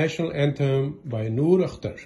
National Anthem by Noor Akhtar.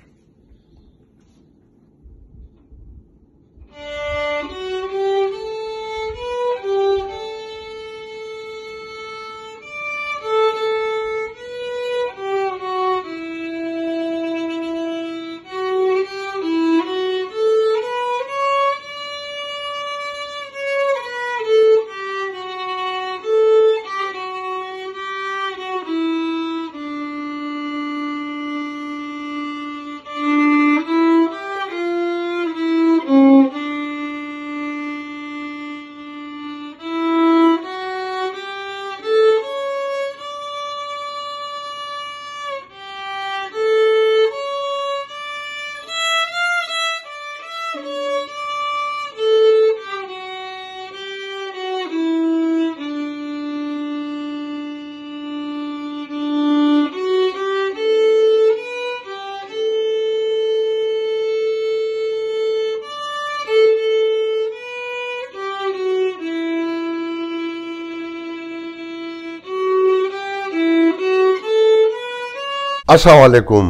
असलकुम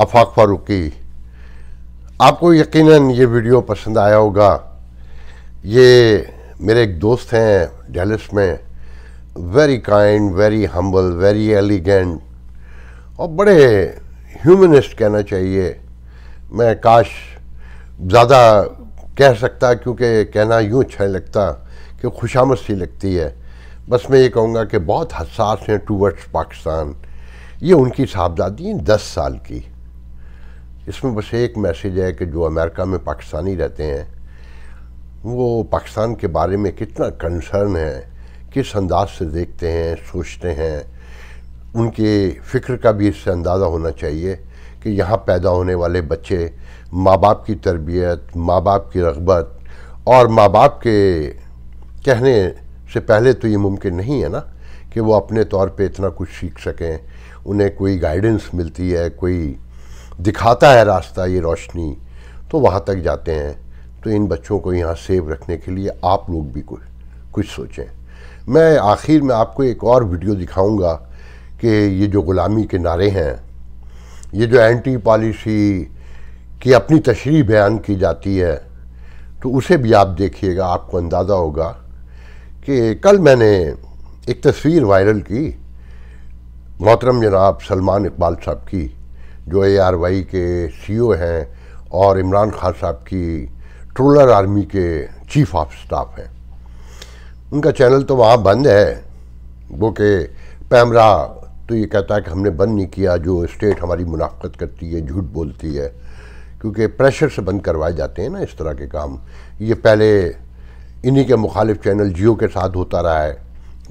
आफाक फारूकी आपको यकीनन ये वीडियो पसंद आया होगा ये मेरे एक दोस्त हैं डेलिस में very kind very humble very elegant और बड़े ह्यूमनिस्ट कहना चाहिए मैं काश ज़्यादा कह सकता क्योंकि कहना यूँ अच्छा लगता कि खुशामद सी लगती है बस मैं ये कहूँगा कि बहुत हसास हैं टूवर्ड्स पाकिस्तान ये उनकी साहबजादी दस साल की इसमें बस एक मैसेज है कि जो अमेरिका में पाकिस्तानी रहते हैं वो पाकिस्तान के बारे में कितना कंसर्न है किस अंदाज से देखते हैं सोचते हैं उनके फ़िक्र का भी इससे अंदाज़ा होना चाहिए कि यहाँ पैदा होने वाले बच्चे माँ बाप की तरबियत माँ बाप की रगबत और माँ बाप के कहने से पहले तो ये मुमकिन नहीं है ना कि वो अपने तौर पे इतना कुछ सीख सकें उन्हें कोई गाइडेंस मिलती है कोई दिखाता है रास्ता ये रोशनी तो वहाँ तक जाते हैं तो इन बच्चों को यहाँ सेव रखने के लिए आप लोग भी कुछ कुछ सोचें मैं आखिर में आपको एक और वीडियो दिखाऊंगा कि ये जो ग़ुलामी के नारे हैं ये जो एंटी पॉलिसी की अपनी तशरी बयान की जाती है तो उसे भी आप देखिएगा आपको अंदाज़ा होगा कि कल मैंने एक तस्वीर वायरल की मोहतरम जनाब सलमान इकबाल साहब की जो ए आर वाई के सी ओ e हैं और इमरान खान साहब की ट्रोलर आर्मी के चीफ ऑफ स्टाफ हैं उनका चैनल तो वहाँ बंद है वो कि पैमरा तो ये कहता है कि हमने बंद नहीं किया जो स्टेट हमारी मुनाफ्त करती है झूठ बोलती है क्योंकि प्रेशर से बंद करवाए जाते हैं ना इस तरह के काम ये पहले इन्हीं के मुखालिफ चैनल जियो के साथ होता रहा है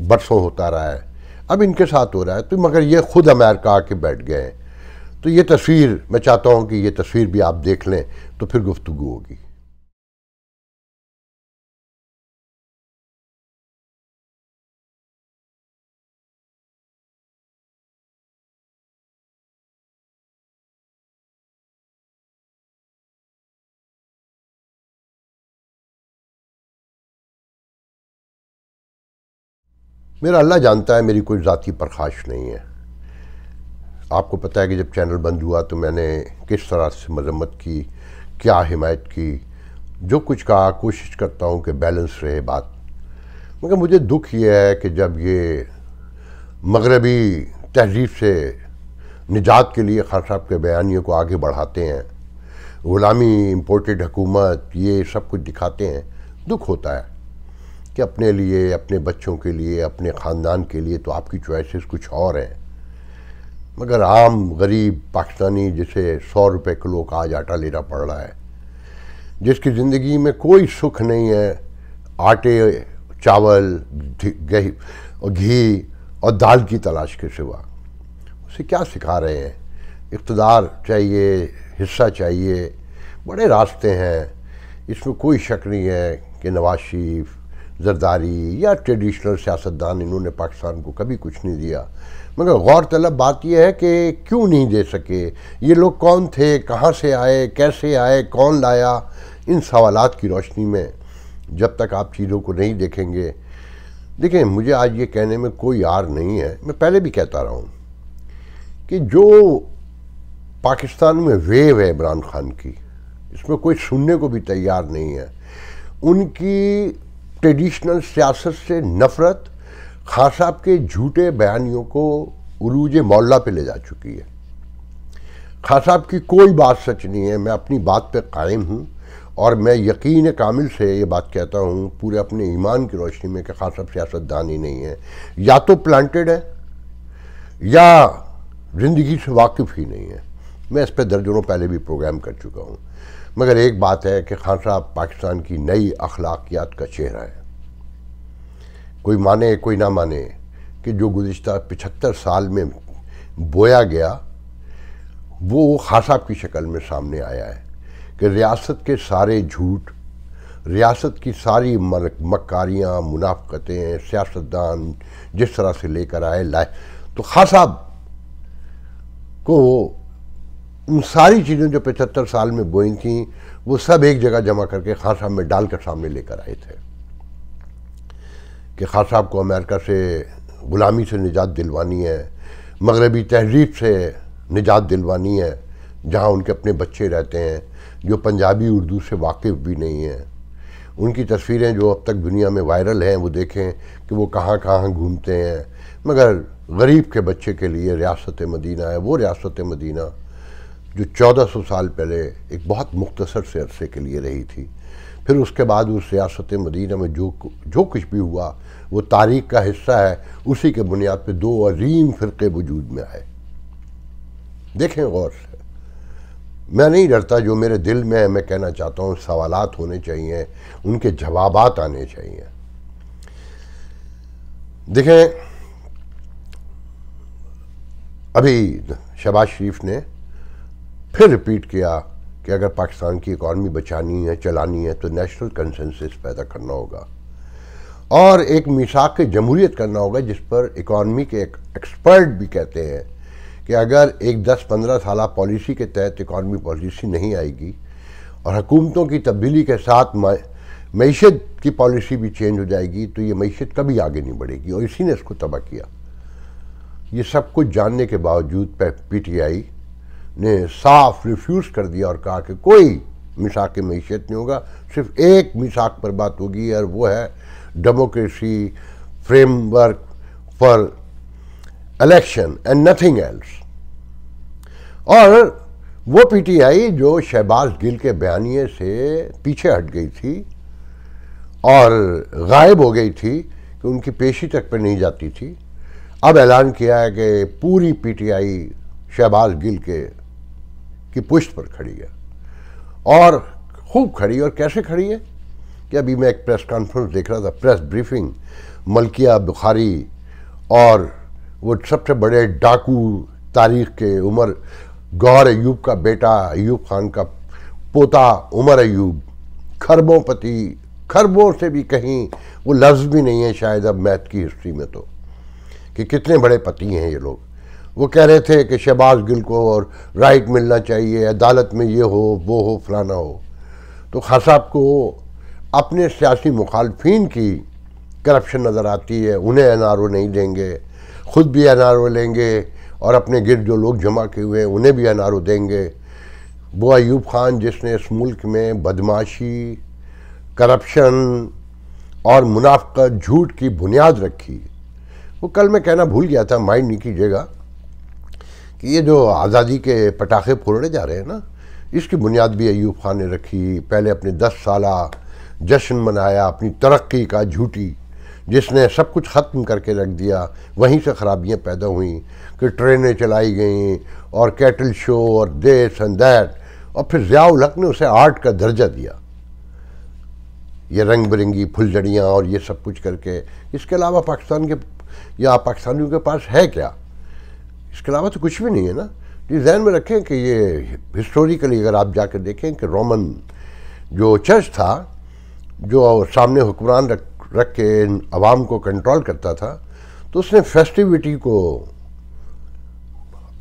बरसों होता रहा है अब इनके साथ हो रहा है तो मगर ये ख़ुद अमेरिका आके बैठ गए हैं तो ये तस्वीर मैं चाहता हूँ कि ये तस्वीर भी आप देख लें तो फिर गुफ्तु होगी मेरा अल्लाह जानता है मेरी कोई ज़ाती परखाश नहीं है आपको पता है कि जब चैनल बंद हुआ तो मैंने किस तरह से मजम्मत की क्या हिमायत की जो कुछ कहा कोशिश करता हूँ कि बैलेंस रहे बात मगर मुझे दुख ये है कि जब ये मगरबी तहजीब से निजात के लिए खान साहब के बयानियों को आगे बढ़ाते हैं ग़ुलामी इम्पोर्टेड हकूमत ये सब कुछ दिखाते हैं दुख होता है कि अपने लिए अपने बच्चों के लिए अपने ख़ानदान के लिए तो आपकी चॉइसेस कुछ और हैं मगर आम गरीब पाकिस्तानी जिसे सौ रुपये किलो का आज आटा लेना पड़ रहा है जिसकी ज़िंदगी में कोई सुख नहीं है आटे चावल घी और घी और दाल की तलाश के सिवा उसे क्या सिखा रहे हैं इकतदार चाहिए हिस्सा चाहिए बड़े रास्ते हैं इसमें कोई शक नहीं है कि नवाज शरीफ जरदारी या ट्रेडिशनल सियासतदान इन्होंने पाकिस्तान को कभी कुछ नहीं दिया मगर गौरतलब बात यह है कि क्यों नहीं दे सके ये लोग कौन थे कहाँ से आए कैसे आए कौन लाया इन सवालत की रोशनी में जब तक आप चीज़ों को नहीं देखेंगे देखें मुझे आज ये कहने में कोई यार नहीं है मैं पहले भी कहता रहा हूँ कि जो पाकिस्तान में वेव है इमरान खान की इसमें कोई सुनने को भी तैयार नहीं है उनकी ट्रेडिशनल सियासत से नफरत ख़ास साहब के झूठे बयानियों को उरूज मौला पे ले जा चुकी है खास साहब की कोई बात सच नहीं है मैं अपनी बात पे कायम हूँ और मैं यकीन कामिल से ये बात कहता हूँ पूरे अपने ईमान की रोशनी में कि खास साहब सियासतदान ही नहीं है या तो प्लांटेड है या ज़िंदगी से वाकिफ़ ही नहीं है मैं इस पर दर्जनों पहले भी प्रोग्राम कर चुका हूँ मगर एक बात है कि खान साहब पाकिस्तान की नई अखलाकियात का चेहरा है कोई माने कोई ना माने कि जो गुज्त पिछहत्तर साल में बोया गया वो खान साहब की शक्ल में सामने आया है कि रियासत के सारे झूठ रियासत की सारी मक्कारियाँ मुनाफ़तें सियासतदान जिस तरह से लेकर आए लाए तो खास साहब को उन सारी चीज़ें जो पचहत्तर साल में बोई थी वो सब एक जगह जमा करके खान साहब में डाल कर सामने लेकर आए थे कि खान साहब को अमेरिका से ग़ुलामी से निजात दिलवानी है मगरबी तहजीब से निजात दिलवानी है जहाँ उनके अपने बच्चे रहते हैं जो पंजाबी उर्दू से वाकिफ़ भी नहीं हैं उनकी तस्वीरें जो अब तक दुनिया में वायरल हैं वो देखें कि वो कहाँ कहाँ घूमते हैं मगर गरीब के बच्चे के लिए रियासत मदीना है वो रियासत मदीना जो 1400 साल पहले एक बहुत मुख्तसर से अरसे के लिए रही थी फिर उसके बाद उस सियासत मदीना में जो जो कुछ भी हुआ वो तारीख का हिस्सा है उसी के बुनियाद पे दो अजीम फ़िरके वजूद में आए देखें गौर से मैं नहीं डरता जो मेरे दिल में है मैं कहना चाहता हूँ सवालात होने चाहिए उनके जवाब आने चाहिए देखें अभी शबाज शरीफ ने फिर रिपीट किया कि अगर पाकिस्तान की इकॉनमी बचानी है चलानी है तो नेशनल कंसेंसस पैदा करना होगा और एक मिसाक जमहूरीत करना होगा जिस पर इकॉनमी के एक एक्सपर्ट भी कहते हैं कि अगर एक 10-15 साल पॉलिसी के तहत इकॉनमी पॉलिसी नहीं आएगी और हुकूमतों की तब्दीली के साथ मीशत की पॉलिसी भी चेंज हो जाएगी तो ये मीशत कभी आगे नहीं बढ़ेगी और इसी ने इसको तबाह किया ये सब कुछ जानने के बावजूद पी टी आई ने साफ रिफ्यूज़ कर दिया और कहा कि कोई मिसाक मीशत नहीं होगा सिर्फ एक मिसाक पर बात होगी और वो है democracy framework for election and nothing else और वो पीटीआई जो शहबाज गिल के बयानिए से पीछे हट गई थी और गायब हो गई थी कि उनकी पेशी तक पर नहीं जाती थी अब ऐलान किया है कि पूरी पीटीआई शहबाज गिल के की पुष्ट पर खड़ी है और खूब खड़ी और कैसे खड़ी है कि अभी मैं एक प्रेस कॉन्फ्रेंस देख रहा था प्रेस ब्रीफिंग मलकिया बुखारी और वो सबसे बड़े डाकू तारीख के उमर गौर अयूब का बेटा अयूब खान का पोता उमर अयूब खरबों पति खरबों से भी कहीं वो लफ्ज़ भी नहीं है शायद अब मैथ की हिस्ट्री में तो कि कितने बड़े पति हैं ये लोग वो कह रहे थे कि शहबाज गिल को और राइट मिलना चाहिए अदालत में ये हो वो हो फलाना हो तो खास साहब को अपने सियासी मुखालफन की करप्शन नज़र आती है उन्हें एन नहीं देंगे ख़ुद भी एन लेंगे और अपने गिर जो लोग जमा किए हुए हैं उन्हें भी एन देंगे वो अयूब खान जिसने इस मुल्क में बदमाशी करप्शन और मुनाफ्त झूठ की बुनियाद रखी वो कल मैं कहना भूल गया था माइंड नहीं कीजिएगा कि ये जो आज़ादी के पटाखे फोड़े जा रहे हैं ना इसकी बुनियाद भी अयूब खान ने रखी पहले अपने दस साल जश्न मनाया अपनी तरक्की का झूठी जिसने सब कुछ ख़त्म करके रख दिया वहीं से ख़राबियाँ पैदा हुई कि ट्रेनें चलाई गईं और कैटल शो और देस एंड दैट और फिर ज़ियाउल हक ने उसे आर्ट का दर्जा दिया ये रंग बिरंगी फुलझड़ियाँ और ये सब कुछ करके इसके अलावा पाकिस्तान के या पाकिस्तानियों के पास है क्या इसके अलावा तो कुछ भी नहीं है ना तो ये जहन में रखें कि ये हिस्टोरिकली अगर आप जाकर देखें कि रोमन जो चर्च था जो सामने हुक्मरान रख रख के आवाम को कंट्रोल करता था तो उसने फेस्टिविटी को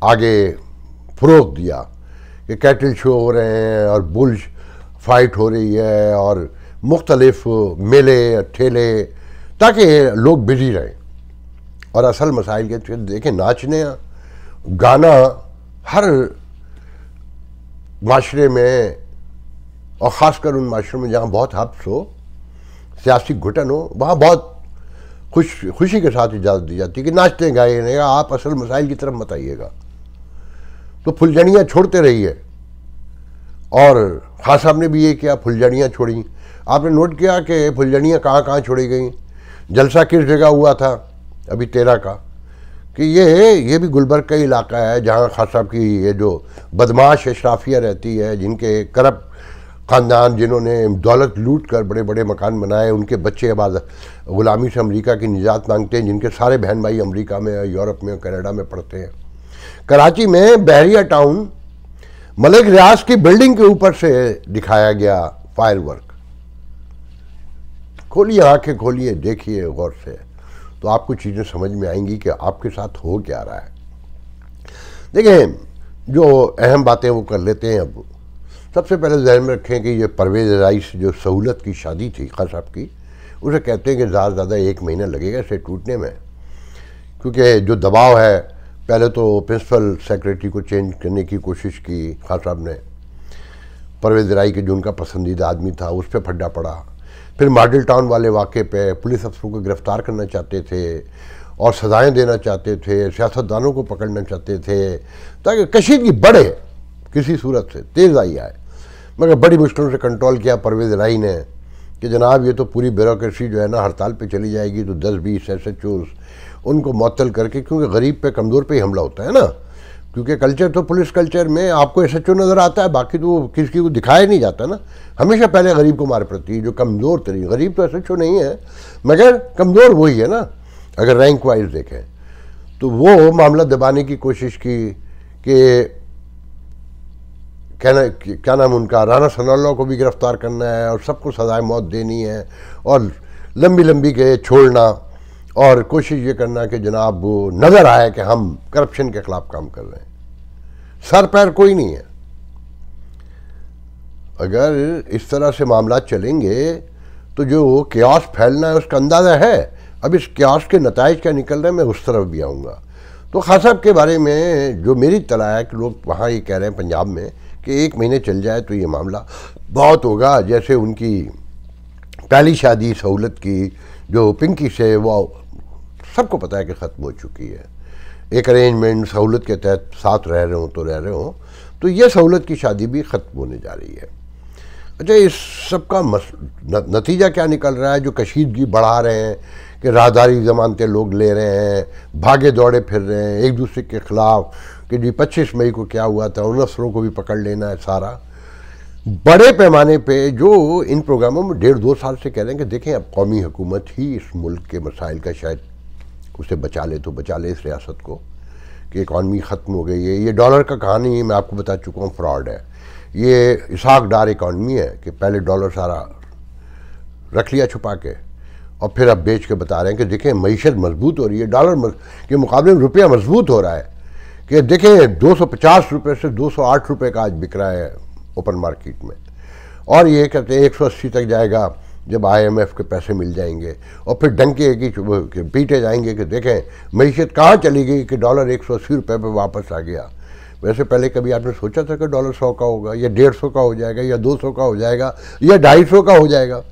आगे फ़रोग दिया कि कैटल शो हो रहे हैं और बुल फाइट हो रही है और मुख्तलफ मेले ठेले ताकि लोग बिजी रहें और असल मसाइल के तो देखें नाचने गाना हर माशरे में और ख़ासकर उन माशरों में जहाँ बहुत हफ्स हो सियासी घुटन हो वहाँ बहुत खुश खुशी के साथ इजाज़त दी जाती है कि नाचते गाए नहीं आप असल मसाइल की तरफ बताइएगा तो फुलझड़ियाँ छोड़ते रहिए और खास साहब ने भी ये किया फुलझड़ियाँ छोड़ी आपने नोट किया कि फुलझड़ियाँ कहाँ कहाँ छोड़ी गई जलसा किस जगह हुआ था अभी तेरह का कि ये ये भी गुलबर्ग का इलाका है जहाँ खास साहब की ये जो बदमाश अशराफिया रहती है जिनके करप ख़ानदान जिन्होंने दौलत लूट कर बड़े बड़े मकान बनाए उनके बच्चे अब ग़ुलामी से अमेरिका की निजात मांगते हैं जिनके सारे बहन भाई अमेरिका में यूरोप में कनाडा में पढ़ते हैं कराची में बहरिया टाउन मलिक रियाज की बिल्डिंग के ऊपर से दिखाया गया फायर वर्क खोलिए आंखें खोलिए देखिए गौर से तो आपको चीज़ें समझ में आएंगी कि आपके साथ हो क्या रहा है देखें जो अहम बातें वो कर लेते हैं अब सबसे पहले जहन में रखें कि ये परवेज़ राइस जो सहूलत की शादी थी खास साहब की उसे कहते हैं कि ज़्यादा ज़्यादा एक महीना लगेगा इसे टूटने में क्योंकि जो दबाव है पहले तो प्रिंसिपल सेक्रेटरी को चेंज करने की कोशिश की खान साहब ने परवेज़ राय के जो उनका पसंदीदा आदमी था उस पर फड्डा पड़ा फिर मॉडल टाउन वाले वाक़े पे पुलिस अफसरों को गिरफ़्तार करना चाहते थे और सज़ाएँ देना चाहते थे सियासतदानों को पकड़ना चाहते थे ताकि कशीदगी बढ़े किसी सूरत से तेज़ आई आए मगर बड़ी मुश्किलों से कंट्रोल किया परवेज़ राई ने कि जनाब ये तो पूरी ब्यूरोसी जो है ना हड़ताल पर चली जाएगी तो दस बीस एस चोर उनको मअतल करके क्योंकि गरीब पर कमज़ोर पर ही हमला होता है ना क्योंकि कल्चर तो पुलिस कल्चर में आपको एस एच नज़र आता है बाकी तो किसी को दिखाया नहीं जाता ना हमेशा पहले गरीब को मार पड़ती है जो कमज़ोर तरी गरीब तो एस नहीं है मगर कमज़ोर वही है ना अगर रैंक वाइज देखें तो वो मामला दबाने की कोशिश की कि कहना क्या नाम उनका राना सनाल्ला को भी गिरफ़्तार करना है और सबको सजाए मौत देनी है और लंबी लंबी के छोड़ना और कोशिश ये करना कि जनाब वो नज़र आए कि हम करप्शन के ख़िलाफ़ काम कर रहे हैं सर पैर कोई नहीं है अगर इस तरह से मामला चलेंगे तो जो क्यास फैलना है उसका अंदाज़ा है अब इस क्यास के नतज क्या निकल रहे हैं मैं उस तरफ भी आऊँगा तो खास साहब के बारे में जो मेरी तला है कि लोग वहाँ ये कह रहे हैं पंजाब में कि एक महीने चल जाए तो ये मामला बहुत होगा जैसे उनकी पहली शादी सहूलत की जो पिंकी से वो सबको पता है कि ख़त्म हो चुकी है एक अरेंजमेंट सहूलत के तहत साथ रह रहे हों तो रह रहे हों तो यह सहूलत की शादी भी ख़त्म होने जा रही है अच्छा इस सब का मस, न, नतीजा क्या निकल रहा है जो कशीदगी बढ़ा रहे हैं कि राहदारी जमानते लोग ले रहे हैं भागे दौड़े फिर रहे हैं एक दूसरे के ख़िलाफ़ कि जी पच्चीस मई को क्या हुआ था उन अफसरों को भी पकड़ लेना है सारा बड़े पैमाने पे जो इन प्रोग्रामों में डेढ़ दो साल से कह रहे हैं कि देखें अब कौमी हुकूमत ही इस मुल्क के मसाइल का शायद उसे बचा ले तो बचा ले इस रियासत को कि इकानमी ख़त्म हो गई है ये डॉलर का कहानी है मैं आपको बता चुका हूँ फ्रॉड है ये इसाक डार इकानमी है कि पहले डॉलर सारा रख लिया छुपा के और फिर अब बेच के बता रहे हैं कि देखें मीशत मजबूत हो रही है डॉलर के मुकाबले में रुपया मजबूत हो रहा है कि देखें 250 रुपए से 208 रुपए का आज बिक रहा है ओपन मार्केट में और ये कहते हैं 180 तक जाएगा जब आईएमएफ के पैसे मिल जाएंगे और फिर डंके की पीटे जाएंगे कि देखें मीशत कहाँ चली गई कि डॉलर एक सौ अस्सी रुपये पर वापस आ गया वैसे पहले कभी आपने सोचा था कि डॉलर सौ का होगा या डेढ़ सौ का हो जाएगा या दो सौ का हो जाएगा या ढाई सौ का हो जाएगा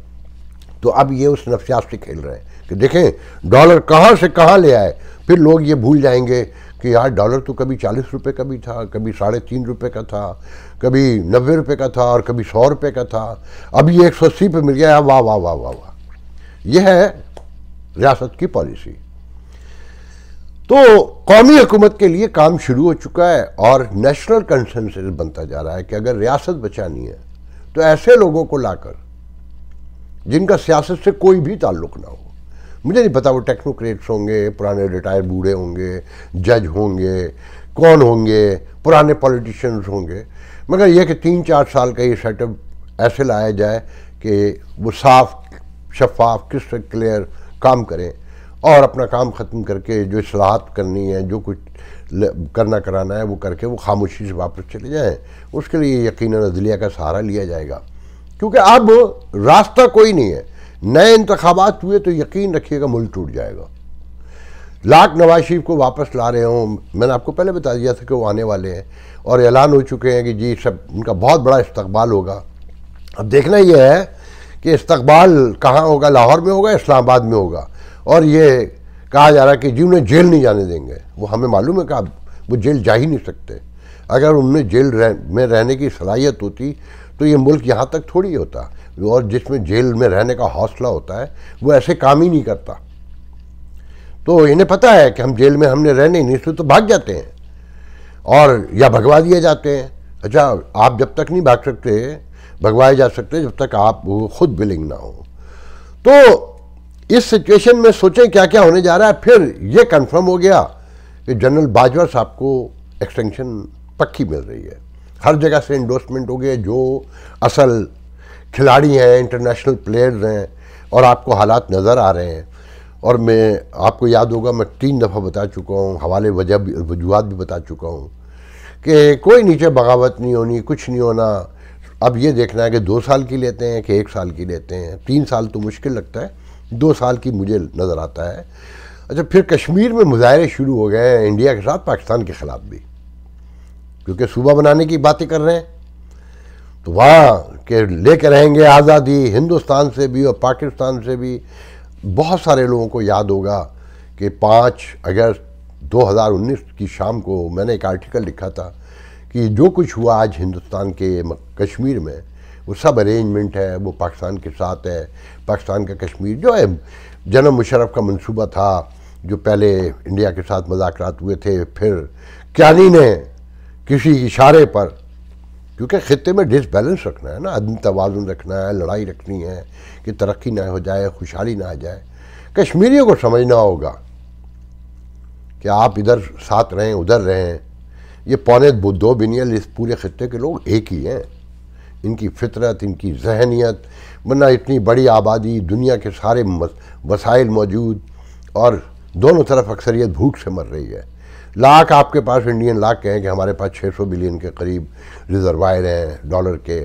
तो अब ये उस नफ्सियात से खेल रहे हैं कि देखें डॉलर कहाँ से कहाँ ले आए फिर लोग ये भूल जाएंगे कि यार डॉलर तो कभी चालीस रुपये का भी था कभी साढ़े तीन रुपये का था कभी नब्बे रुपए का था और कभी सौ रुपए का था अभी एक सौ अस्सी पर मिल गया वाह वाह वाह वाह वाह यह है रियासत की पॉलिसी तो कौमी हुकूमत के लिए काम शुरू हो चुका है और नेशनल कंसेंसस बनता जा रहा है कि अगर रियासत बचानी है तो ऐसे लोगों को लाकर जिनका सियासत से कोई भी ताल्लुक ना हो मुझे नहीं पता वो टेक्नोक्रेट्स होंगे पुराने रिटायर बूढ़े होंगे जज होंगे कौन होंगे पुराने पॉलिटिशियंस होंगे मगर यह कि तीन चार साल का ये सेटअप ऐसे लाया जाए कि वो साफ शफाफ किस क्लियर काम करें और अपना काम ख़त्म करके जो असलाहत करनी है जो कुछ करना कराना है वो करके वो खामोशी से वापस चले जाएँ उसके लिए यकीन नजलिया का सहारा लिया जाएगा क्योंकि अब रास्ता कोई नहीं है नए इंतबात हुए तो यकीन रखिएगा मुल्क टूट जाएगा लाख नवाज शरीफ को वापस ला रहे हों मैंने आपको पहले बता दिया था कि वो आने वाले हैं और ऐलान हो चुके हैं कि जी सब उनका बहुत बड़ा इस्तबाल होगा अब देखना यह है कि इस्तबाल कहाँ होगा लाहौर में होगा इस्लामाबाद में होगा और ये कहा जा रहा है कि जी उन्हें जेल नहीं जाने देंगे वो हमें मालूम है कि आप वो जेल जा ही नहीं सकते अगर उनमें जेल रह, में रहने की सलाहियत होती तो ये मुल्क यहाँ तक थोड़ी होता और जिसमें जेल में रहने का हौसला होता है वो ऐसे काम ही नहीं करता तो इन्हें पता है कि हम जेल में हमने रहने नहीं तो भाग जाते हैं और या भगवा दिए जाते हैं अच्छा आप जब तक नहीं भाग सकते भगवाए जा सकते जब तक आप वो खुद बिलिंग ना हो तो इस सिचुएशन में सोचें क्या क्या होने जा रहा है फिर ये कंफर्म हो गया कि जनरल बाजवा साहब को एक्सटेंशन पक्की मिल रही है हर जगह से इंडोर्समेंट हो गए जो असल खिलाड़ी हैं इंटरनेशनल प्लेयर्स हैं और आपको हालात नज़र आ रहे हैं और मैं आपको याद होगा मैं तीन दफ़ा बता चुका हूँ हवाले वजह वजूहत भी बता चुका हूँ कि कोई नीचे बगावत नहीं होनी कुछ नहीं होना अब ये देखना है कि दो साल की लेते हैं कि एक साल की लेते हैं तीन साल तो मुश्किल लगता है दो साल की मुझे नज़र आता है अच्छा फिर कश्मीर में मुजाहरे शुरू हो गए हैं इंडिया के साथ पाकिस्तान के ख़िलाफ़ भी क्योंकि सूबा बनाने की बातें कर रहे हैं तो वहाँ के लेकर रहेंगे आज़ादी हिंदुस्तान से भी और पाकिस्तान से भी बहुत सारे लोगों को याद होगा कि पाँच अगस्त 2019 की शाम को मैंने एक आर्टिकल लिखा था कि जो कुछ हुआ आज हिंदुस्तान के कश्मीर में वो सब अरेंजमेंट है वो पाकिस्तान के साथ है पाकिस्तान का कश्मीर जो है जनम मुशरफ का मंसूबा था जो पहले इंडिया के साथ मजाक हुए थे फिर क्यानी ने किसी इशारे पर क्योंकि ख़त्े में डिसबैलेंस रखना है ना अदम तोज़ुन रखना है लड़ाई रखनी है कि तरक्की ना हो जाए खुशहाली ना आ जाए कश्मीरियों को समझना होगा कि आप इधर साथ रहें उधर रहें ये पौने दो बिनियल इस पूरे ख़त्े के लोग एक ही हैं इनकी फितरत इनकी जहनीत वरना इतनी बड़ी आबादी दुनिया के सारे वसाइल मौजूद और दोनों तरफ अक्सरियत भूख से मर रही है लाख आपके पास इंडियन लाख कहें कि हमारे पास 600 बिलियन के करीब रिजर्वायर हैं डॉलर के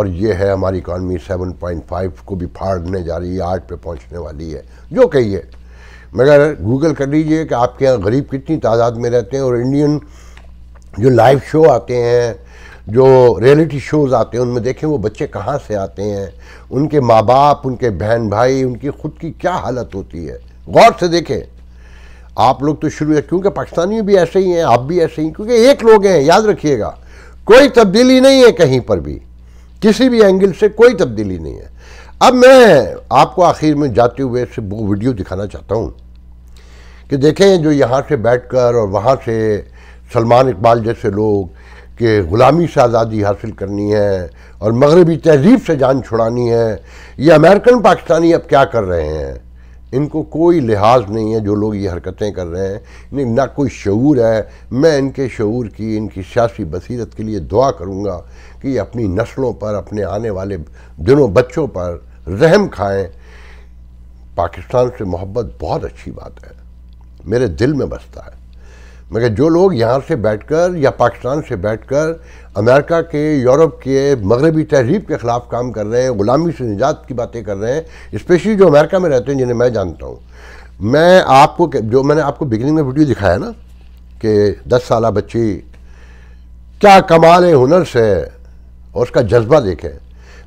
और ये है हमारी इकानमी 7.5 को भी फाड़ने जा रही है आठ पे पहुंचने वाली है जो कहिए मगर गूगल कर लीजिए कि आपके यहाँ गरीब कितनी तादाद में रहते हैं और इंडियन जो लाइव शो आते हैं जो रियलिटी शोज़ आते हैं उनमें देखें वो बच्चे कहाँ से आते हैं उनके माँ बाप उनके बहन भाई उनकी खुद की क्या हालत होती है गौर से देखें आप लोग तो शुरू है क्योंकि पाकिस्तानी भी ऐसे ही हैं आप भी ऐसे ही क्योंकि एक लोग हैं याद रखिएगा कोई तब्दीली नहीं है कहीं पर भी किसी भी एंगल से कोई तब्दीली नहीं है अब मैं आपको आखिर में जाते हुए से वो वीडियो दिखाना चाहता हूँ कि देखें जो यहाँ से बैठकर और वहाँ से सलमान इकबाल जैसे लोग के ग़ुलामी से आज़ादी हासिल करनी है और मगरबी तहजीब से जान छुड़ानी है ये अमेरिकन पाकिस्तानी अब क्या कर रहे हैं इनको कोई लिहाज नहीं है जो लोग ये हरकतें कर रहे हैं ना कोई शूर है मैं इनके शूर की इनकी सियासी बसीरत के लिए दुआ करूँगा कि अपनी नस्लों पर अपने आने वाले दिनों बच्चों पर रहम खाएँ पाकिस्तान से मोहब्बत बहुत अच्छी बात है मेरे दिल में बसता है मगर जो लोग यहाँ से बैठकर या पाकिस्तान से बैठकर अमेरिका के यूरोप के मगरबी तहजीब के ख़िलाफ़ काम कर रहे हैं ग़ुलामी से निजात की बातें कर रहे हैं स्पेशली जो अमेरिका में रहते हैं जिन्हें मैं जानता हूँ मैं आपको जो मैंने आपको बिगनिंग में वीडियो दिखाया ना कि दस साल बच्ची क्या कमाल हुनर से और उसका जज्बा देखें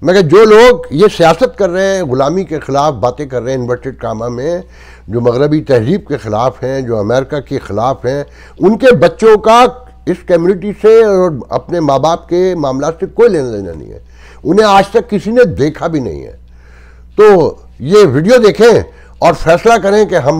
मगर जो लोग ये सियासत कर रहे हैं ग़ुलामी के ख़िलाफ़ बातें कर रहे हैं इन्वर्टेड कामा में जो मगरबी तहजीब के ख़िलाफ़ हैं जो अमेरिका के ख़िलाफ़ हैं उनके बच्चों का इस कम्युनिटी से और अपने माँ बाप के मामला से कोई लेना देना नहीं है उन्हें आज तक किसी ने देखा भी नहीं है तो ये वीडियो देखें और फैसला करें कि हम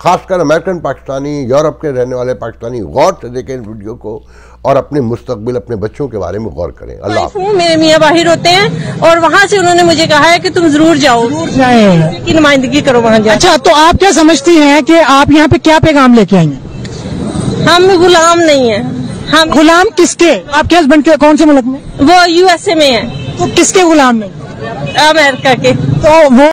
खासकर अमेरिकन पाकिस्तानी यूरोप के रहने वाले पाकिस्तानी गौर से देखें इस वीडियो को और अपने मुस्तबिल अपने बच्चों के बारे में गौर करें अल्लाह मेरे मियाँ बाहर होते हैं और वहाँ से उन्होंने मुझे कहा है कि तुम जरूर जाओ की नुमाइंदगी करो वहाँ जाए अच्छा तो आप क्या समझती हैं कि आप यहाँ पे क्या पैगाम लेके आई हम गुलाम नहीं है हम गुलाम किसके आपके हस्बैंड के कौन से मुल्क में वो यूएसए में है तो किसके गुलाम में अमेरिका के तो वो